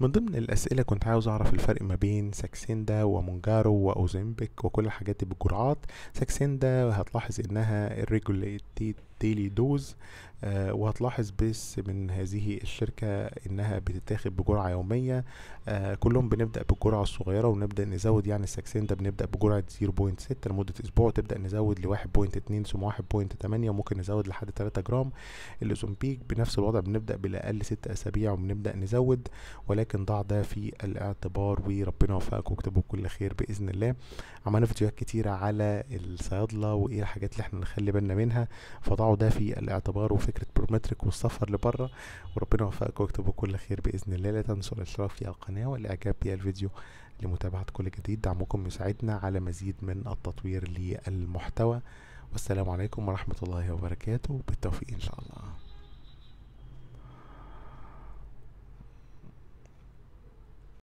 من ضمن الأسئلة كنت عاوز أعرف الفرق ما بين ساكسيندا ومونجارو وأوزيمبيك وكل الحاجات دي بالجرعات ساكسيندا هتلاحظ إنها الريجوليتد ديلي دوز آه، وهتلاحظ بس من هذه الشركة انها بتتاخد بجرعة يومية آه، كلهم بنبدأ بالجرعة الصغيرة ونبدأ نزود يعني السكسين ده بنبدأ بجرعة 0.6 لمدة اسبوع تبدأ نزود ل 1.2 ثم 1.8 ممكن نزود لحد 3 جرام الازومبيك بنفس الوضع بنبدأ بالاقل 6 اسابيع وبنبدأ نزود ولكن ضع ده في الاعتبار وربنا يوفقك واكتبوا كل خير باذن الله عملنا فيديوهات كتيرة على الصيادلة وايه الحاجات اللي احنا نخلي بالنا منها فضعوا ده في الاعتبار وفي فكره برومتريك والسفر لبرا وربنا يوفقك ويكتبه كل خير باذن الله لا تنسوا الاشتراك في القناه والاعجاب بالفيديو لمتابعه كل جديد دعمكم يساعدنا على مزيد من التطوير للمحتوى والسلام عليكم ورحمه الله وبركاته بالتوفيق ان شاء الله